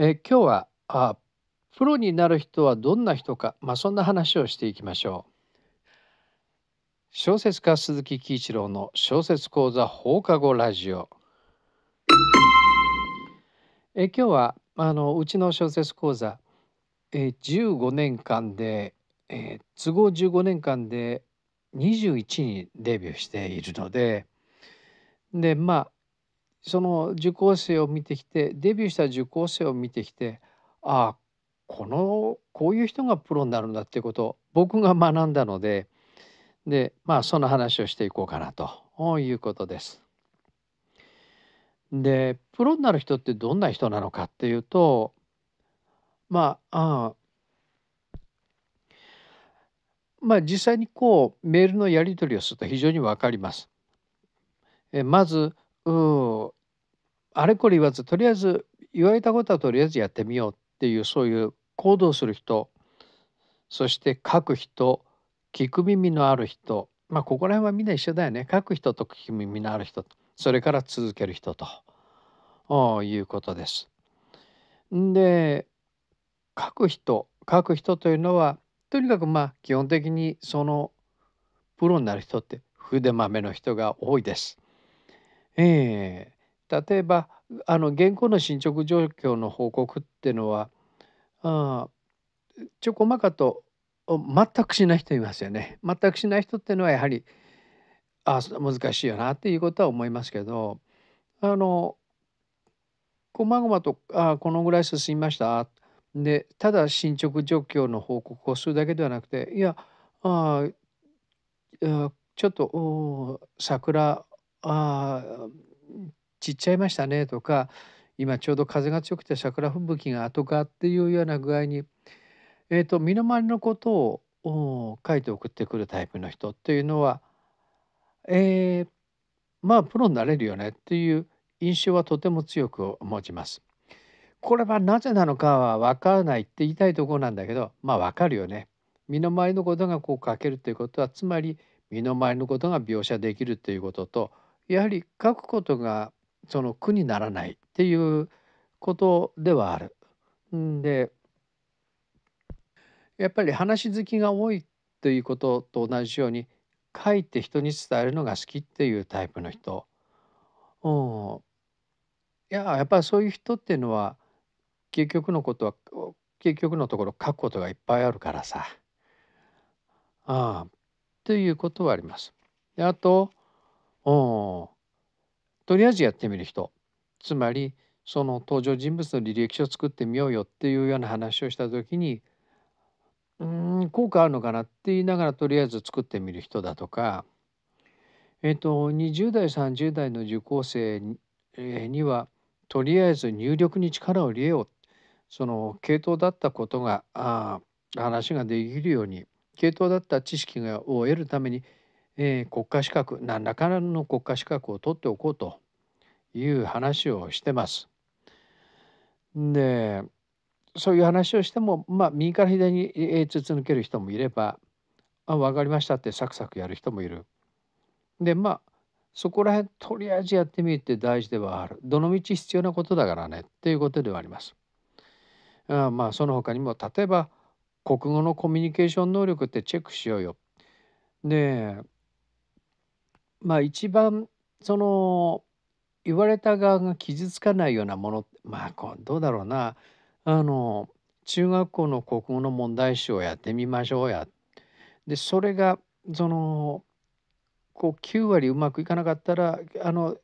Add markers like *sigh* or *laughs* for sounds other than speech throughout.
え今日はあプロになる人はどんな人か、まあ、そんな話をしていきましょう。小説家鈴木喜一郎の小説講座放課後ラジオ。え今日はあのうちの小説講座、え15年間で、え都合15年間で21人デビューしているのででまあその受講生を見てきてデビューした受講生を見てきてああこのこういう人がプロになるんだっていうことを僕が学んだのででまあその話をしていこうかなということです。でプロになる人ってどんな人なのかっていうとまああまあ実際にこうメールのやり取りをすると非常に分かります。えまずうあれこれ言わずとりあえず言われたことはとりあえずやってみようっていうそういう行動する人そして書く人聞く耳のある人まあここら辺はみんな一緒だよね書く人と聞く耳のある人それから続ける人ということです。で書く人書く人というのはとにかくまあ基本的にそのプロになる人って筆豆の人が多いです。えー、例えばあの現行の進捗状況の報告っていうのはあちょこまかと全くしない人いますよね。全くしない人っていうのはやはりあ難しいよなっていうことは思いますけどあのこまごまとあこのぐらい進みましたでただ進捗状況の報告をするだけではなくていやあちょっと桜あ散っちゃいましたねとか今ちょうど風が強くて桜吹雪が後かっていうような具合に、えーと、と身の回りのことを書いて送ってくるタイプの人っていうのは、えー、まあプロになれるよねっていう印象はとても強く持ちます。これはなぜなのかは分からないって言いたいところなんだけどまあ分かるよね。身の回りのことがこう書けるということはつまり身の回りのことが描写できるということとやはり書くことがその苦にならないっていうことではある。んでやっぱり話好きが多いということと同じように書いて人に伝えるのが好きっていうタイプの人。うん、いややっぱりそういう人っていうのは結局のことは結局のところ書くことがいっぱいあるからさ。ああということはあります。であと、うん、とりあえずやってみる人つまりその登場人物の履歴書を作ってみようよっていうような話をした時にうん効果あるのかなって言いながらとりあえず作ってみる人だとか、えっと、と20代30代の受講生に,、えー、にはとりあえず入力に力を入れようその系統だったことがあ話ができるように系統だった知識を得るためにえー、国家資格何らかの国家資格を取っておこうという話をしてます。でそういう話をしても、まあ、右から左に筒抜ける人もいれば「あ分かりました」ってサクサクやる人もいる。でまあそこら辺とりあえずやってみるって大事ではあるどのみち必要なことだからねっていうことではあります。あまあその他にも例えば国語のコミュニケーション能力ってチェックしようよ。でまあ一番その言われた側が傷つかないようなものまあこうどうだろうなあの中学校の国語の問題集をやってみましょうやでそれがそのこう9割うまくいかなかったらあの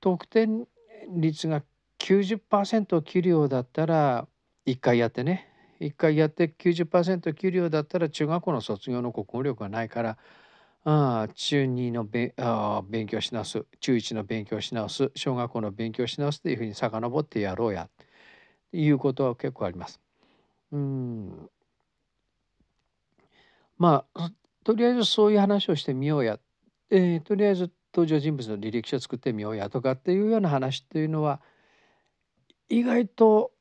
得点率が90%を切るようだったら1回やってね1回やって90%切るようだったら中学校の卒業の国語力がないからあ中2のべあ勉強し直す中1の勉強し直す小学校の勉強し直すというふうに遡ってやろうやいうことは結構あります。うんまあとりあえずそういう話をしてみようや、えー、とりあえず登場人物の履歴書を作ってみようやとかっていうような話っていうのは意外と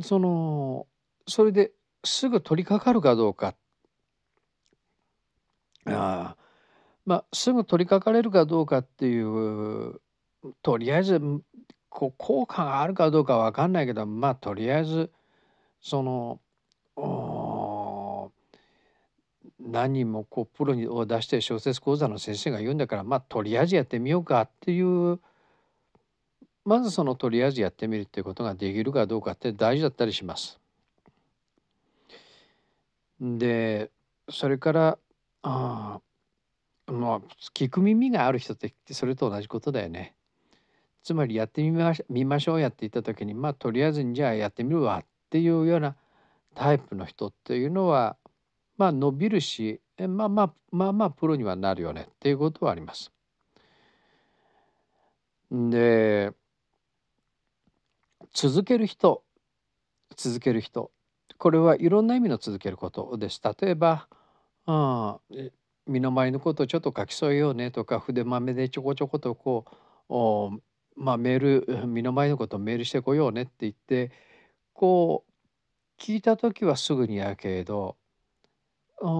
そのそれですぐ取り掛かるかどうかあまあ、すぐ取り掛かれるかどうかっていうとりあえずこう効果があるかどうか分かんないけどまあとりあえずその何人もこうプロを出して小説講座の先生が言うんだからまあとりあえずやってみようかっていうまずそのとりあえずやってみるっていうことができるかどうかって大事だったりします。でそれからああまあ聞く耳がある人ってそれと同じことだよね。つまりやってみまし見ましょうやっていった時にまあとりあえずにじゃあやってみるわっていうようなタイプの人っていうのはまあ伸びるしまあまあまあまあプロにはなるよねっていうことはあります。で続ける人続ける人これはいろんな意味の続けることです。例えばん、身の回りのことをちょっと書き添えようねとか筆まめでちょこちょことこうまあ、メール *laughs* 身の回りのことをメールしてこようねって言ってこう聞いた時はすぐにやけど、うん、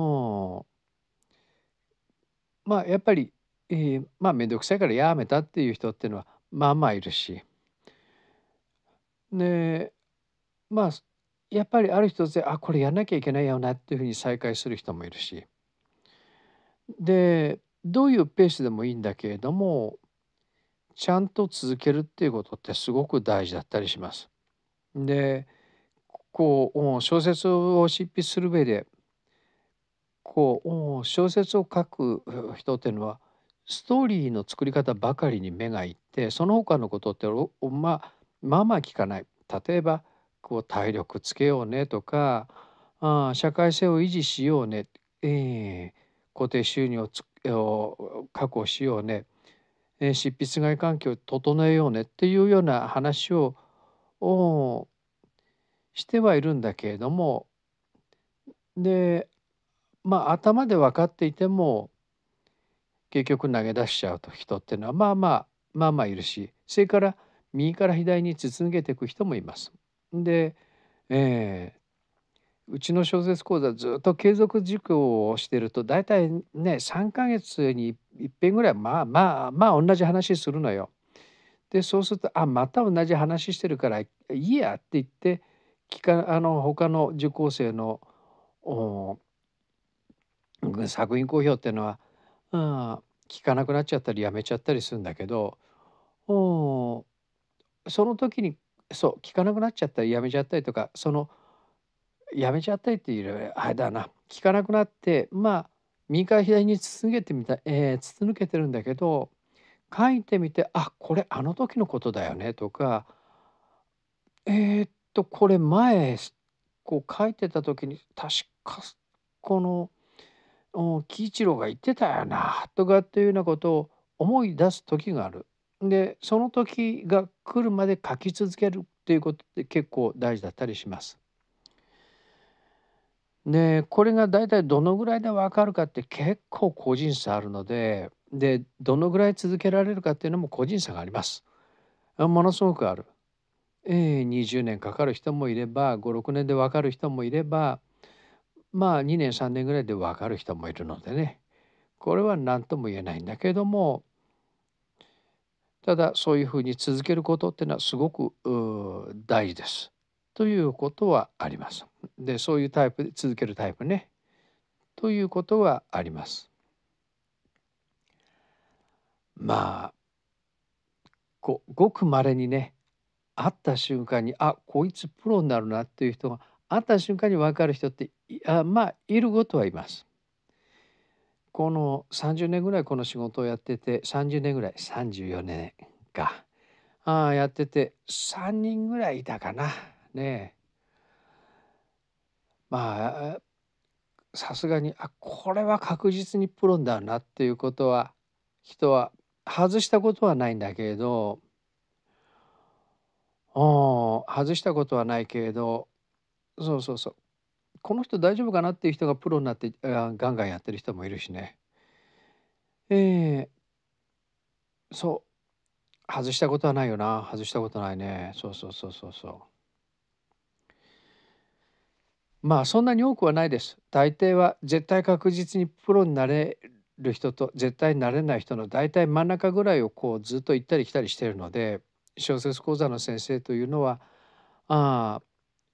まあやっぱり、えー、まあ面倒くさいからやめたっていう人っていうのはまあまあいるし。でまあやっぱりある人であこれやんなきゃいけないよなっていうふうに再会する人もいるし。でどういうペースでもいいんだけれどもちゃんと続けるっていうことってすごく大事だったりします。でこう小説を執筆する上でこう小説を書く人っていうのはストーリーの作り方ばかりに目がいってその他のことってままあまあ聞かない。例えばこう体力つけようねとかあ社会性を維持しようね、えー、固定収入を確保しようね執筆外環境を整えようねっていうような話をしてはいるんだけれどもでまあ頭で分かっていても結局投げ出しちゃうと人っていうのはまあまあまあまあいるしそれから右から左に続けていく人もいます。で、えうちの小説講座ずっと継続業をしてると大体ね3ヶ月にいっぺんぐらいまあまあまあ同じ話するのよ。でそうすると「あまた同じ話してるからいいや」って言って聞かあの他の受講生の作品公表っていうのは、うん、聞かなくなっちゃったりやめちゃったりするんだけどその時にそう聞かなくなっちゃったりやめちゃったりとかその「やめちゃったりっていうあれだな聞かなくなってまあ右から左に筒抜けてみた、えー、筒抜けてるんだけど書いてみてあこれあの時のことだよねとかえー、っとこれ前こう書いてた時に確かこの喜一郎が言ってたよなとかっていうようなことを思い出す時がある。でその時が来るまで書き続けるっていうことって結構大事だったりします。でこれが大体どのぐらいで分かるかって結構個人差あるのででどのぐらい続けられるかっていうのも個人差があります。ものすごくある。えー、20年かかる人もいれば56年で分かる人もいればまあ2年3年ぐらいで分かる人もいるのでねこれは何とも言えないんだけどもただそういうふうに続けることっていうのはすごく大事ですということはあります。でそういうタイプで続けるタイプねということはあります。まあごごくまれにね会った瞬間にあこいつプロになるなっていう人が会った瞬間に分かる人ってあまあいることはいます。この30年ぐらいこの仕事をやってて30年ぐらい34年かあやってて3人ぐらいいたかなねまあさすがにあこれは確実にプロだなっていうことは人は外したことはないんだけれどお外したことはないけれどそうそうそうこの人大丈夫かなっていう人がプロになってガンガンやってる人もいるしね。えー、そう外したことはないよな外したことないねそうそうそうそうそう。まあそんなに多くはないです。大抵は絶対確実にプロになれる人と絶対になれない人の大体真ん中ぐらいをこうずっと行ったり来たりしてるので小説講座の先生というのはあ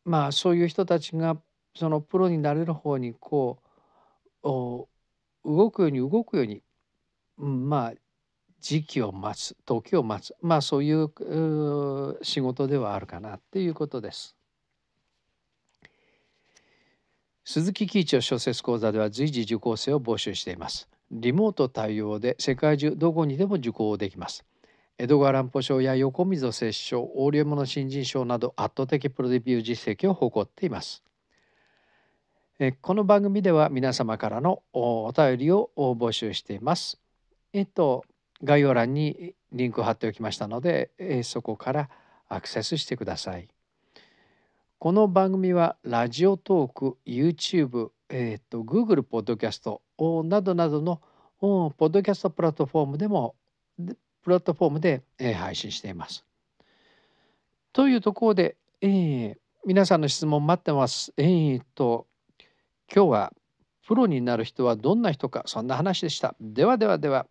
まあそういう人たちがそのプロになれる方にこう動くように動くように、うん、まあ時期を待つ時を待つまあそういう仕事ではあるかなっていうことです。鈴木喜一郎小説講座では随時受講生を募集しています。リモート対応で世界中どこにでも受講できます。江戸川乱歩賞や横溝摂賞、横領物新人賞など圧倒的プロデビュー実績を誇っています。えこの番組では皆様からのお便りを募集しています。えっと、概要欄にリンクを貼っておきましたので、えそこからアクセスしてください。この番組はラジオトーク、YouTube、えー、っと Google ポッドキャストなどなどのポッドキャストプラットフォームでもプラットフォームで、え配信しています。というところで、えー、皆さんの質問待ってます。えー、っと今日はプロになる人はどんな人かそんな話でした。ではではでは。